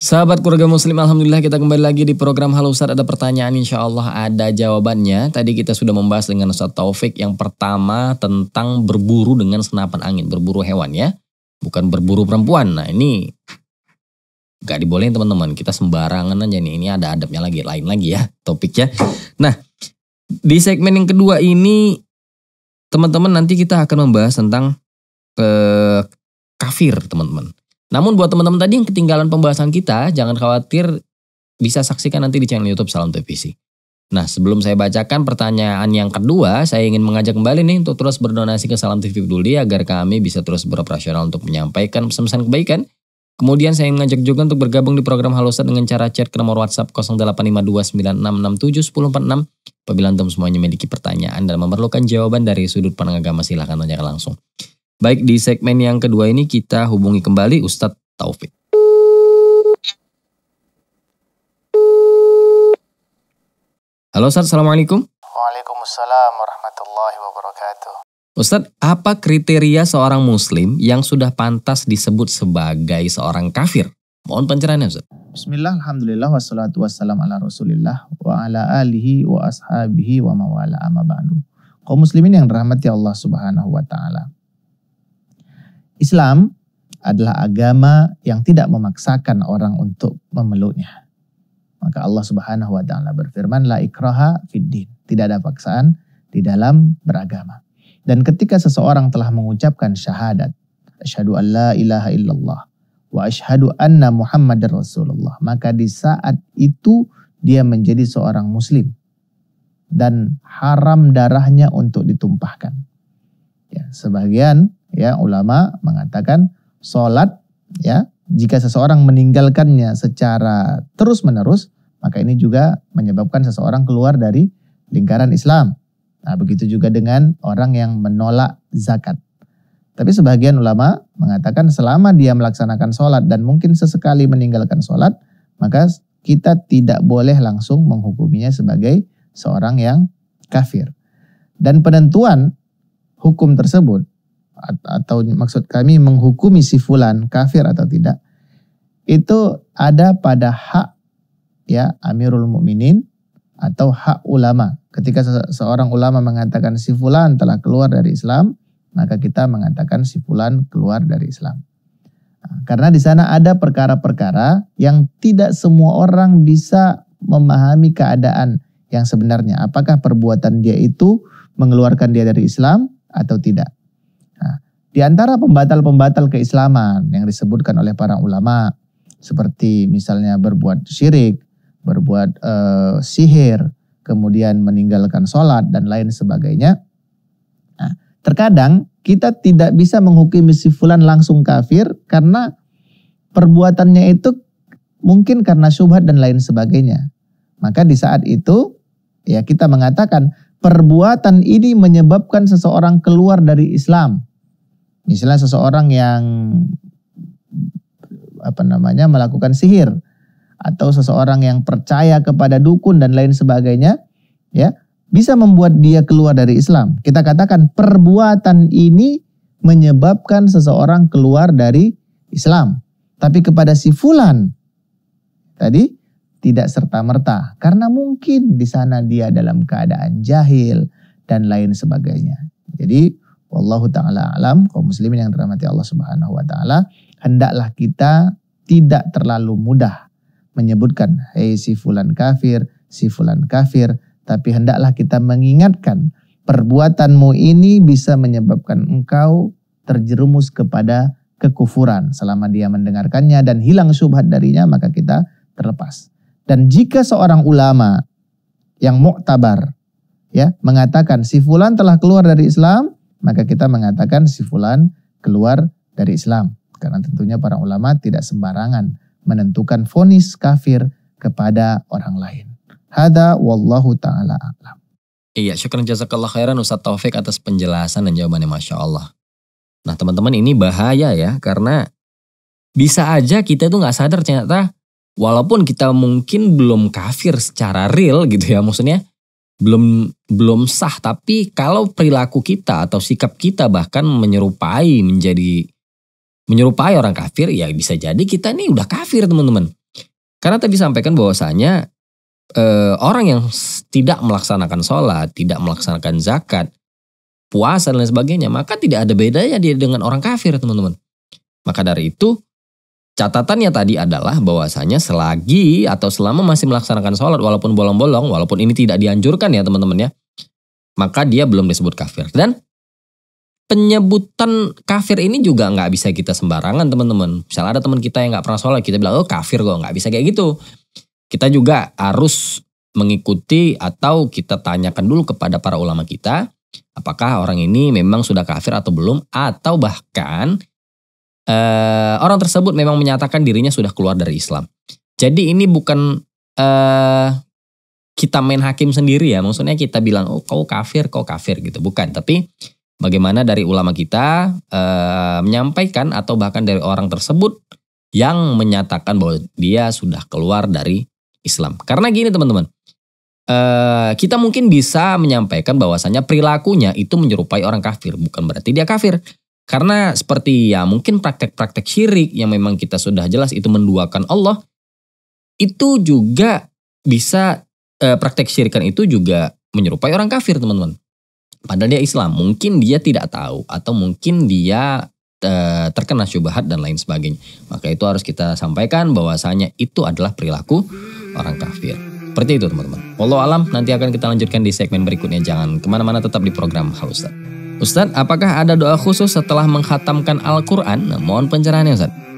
Sahabat keluarga muslim, Alhamdulillah kita kembali lagi di program Halo Ustaz. Ada pertanyaan insya Allah ada jawabannya. Tadi kita sudah membahas dengan Ustaz Taufik yang pertama tentang berburu dengan senapan angin. Berburu hewan ya, bukan berburu perempuan. Nah ini gak dibolehin teman-teman. Kita sembarangan aja nih. Ini ada adabnya lagi, lain lagi ya topiknya. Nah di segmen yang kedua ini teman-teman nanti kita akan membahas tentang eh, kafir teman-teman. Namun buat teman-teman tadi yang ketinggalan pembahasan kita, jangan khawatir bisa saksikan nanti di channel YouTube Salam TVC. Nah, sebelum saya bacakan pertanyaan yang kedua, saya ingin mengajak kembali nih untuk terus berdonasi ke Salam TV dulu agar kami bisa terus beroperasional untuk menyampaikan pesan-pesan kebaikan. Kemudian saya mengajak juga untuk bergabung di program Halo dengan cara chat ke nomor WhatsApp 085296671046 Apabila antum semuanya memiliki pertanyaan dan memerlukan jawaban dari sudut pandang agama silahkan tanyakan langsung. Baik di segmen yang kedua ini kita hubungi kembali Ustadz Taufik. Halo Ustadz, Assalamualaikum. Waalaikumsalam warahmatullahi wabarakatuh. Ustadz, apa kriteria seorang muslim yang sudah pantas disebut sebagai seorang kafir? Mohon pencerahannya Ustaz. Bismillah, Alhamdulillah, wassalatu wassalam ala rasulillah wa ala alihi wa ashabihi wa mawala amma ba'du. Kau muslimin yang dirahmati Allah subhanahu wa ta'ala. Islam adalah agama yang tidak memaksakan orang untuk memeluknya. Maka Allah subhanahu wa ta'ala berfirman, La ikraha fiddin. Tidak ada paksaan di dalam beragama. Dan ketika seseorang telah mengucapkan syahadat, Asyhadu an la ilaha illallah, wa ashadu anna Muhammadar Rasulullah. Maka di saat itu dia menjadi seorang muslim dan haram darahnya untuk ditumpahkan. Ya, sebagian ya ulama mengatakan salat ya jika seseorang meninggalkannya secara terus-menerus maka ini juga menyebabkan seseorang keluar dari lingkaran Islam. Nah, begitu juga dengan orang yang menolak zakat. Tapi sebagian ulama mengatakan selama dia melaksanakan sholat dan mungkin sesekali meninggalkan sholat, maka kita tidak boleh langsung menghukuminya sebagai seorang yang kafir. Dan penentuan hukum tersebut atau maksud kami menghukumi si fulan kafir atau tidak itu ada pada hak ya Amirul Mukminin atau hak ulama. Ketika seorang ulama mengatakan si fulan telah keluar dari Islam, maka kita mengatakan si fulan keluar dari Islam. Nah, karena di sana ada perkara-perkara yang tidak semua orang bisa memahami keadaan yang sebenarnya. Apakah perbuatan dia itu mengeluarkan dia dari Islam atau tidak. Nah, di antara pembatal-pembatal keislaman yang disebutkan oleh para ulama seperti misalnya berbuat syirik, berbuat uh, sihir, kemudian meninggalkan sholat dan lain sebagainya. Nah, Terkadang kita tidak bisa menghukumi si fulan langsung kafir karena perbuatannya itu mungkin karena syubhat dan lain sebagainya. Maka di saat itu ya kita mengatakan perbuatan ini menyebabkan seseorang keluar dari Islam. Misalnya seseorang yang apa namanya melakukan sihir atau seseorang yang percaya kepada dukun dan lain sebagainya, ya bisa membuat dia keluar dari Islam. Kita katakan perbuatan ini menyebabkan seseorang keluar dari Islam. Tapi kepada si fulan tadi tidak serta-merta karena mungkin di sana dia dalam keadaan jahil dan lain sebagainya. Jadi wallahu taala alam kaum muslimin yang dirahmati Allah Subhanahu wa taala, hendaklah kita tidak terlalu mudah menyebutkan hei si fulan kafir, si fulan kafir tapi hendaklah kita mengingatkan perbuatanmu ini bisa menyebabkan engkau terjerumus kepada kekufuran. Selama dia mendengarkannya dan hilang syubhat darinya maka kita terlepas. Dan jika seorang ulama yang muktabar ya mengatakan si fulan telah keluar dari Islam, maka kita mengatakan si fulan keluar dari Islam. Karena tentunya para ulama tidak sembarangan menentukan fonis kafir kepada orang lain. Hada wallahu taala alam. Iya, syukur jazakallah khairan Ustaz Taufik atas penjelasan dan jawabannya Masya Allah. Nah teman-teman ini bahaya ya karena bisa aja kita itu nggak sadar ternyata walaupun kita mungkin belum kafir secara real gitu ya maksudnya belum belum sah tapi kalau perilaku kita atau sikap kita bahkan menyerupai menjadi menyerupai orang kafir ya bisa jadi kita nih udah kafir teman-teman. Karena tadi sampaikan bahwasanya eh, orang yang tidak melaksanakan sholat, tidak melaksanakan zakat, puasa dan lain sebagainya, maka tidak ada bedanya dia dengan orang kafir, teman-teman. Maka dari itu, catatannya tadi adalah bahwasanya selagi atau selama masih melaksanakan sholat, walaupun bolong-bolong, walaupun ini tidak dianjurkan ya, teman-teman ya, maka dia belum disebut kafir. Dan penyebutan kafir ini juga nggak bisa kita sembarangan, teman-teman. Misalnya ada teman kita yang nggak pernah sholat, kita bilang, oh kafir kok, nggak bisa kayak gitu kita juga harus mengikuti atau kita tanyakan dulu kepada para ulama kita apakah orang ini memang sudah kafir atau belum atau bahkan eh, orang tersebut memang menyatakan dirinya sudah keluar dari Islam. Jadi ini bukan eh, kita main hakim sendiri ya, maksudnya kita bilang oh kau kafir, kau kafir gitu, bukan. Tapi bagaimana dari ulama kita eh, menyampaikan atau bahkan dari orang tersebut yang menyatakan bahwa dia sudah keluar dari Islam. Karena gini teman-teman, eh, kita mungkin bisa menyampaikan bahwasannya perilakunya itu menyerupai orang kafir, bukan berarti dia kafir. Karena seperti ya mungkin praktek-praktek syirik yang memang kita sudah jelas itu menduakan Allah, itu juga bisa eh, praktek syirikan itu juga menyerupai orang kafir teman-teman. Padahal dia Islam, mungkin dia tidak tahu atau mungkin dia eh, terkena syubhat dan lain sebagainya. Maka itu harus kita sampaikan bahwasanya itu adalah perilaku orang kafir. Seperti itu teman-teman. Walau alam nanti akan kita lanjutkan di segmen berikutnya. Jangan kemana-mana tetap di program Hal Ustaz. Ustaz, apakah ada doa khusus setelah menghatamkan Al-Quran? Nah, mohon pencerahannya Ustaz.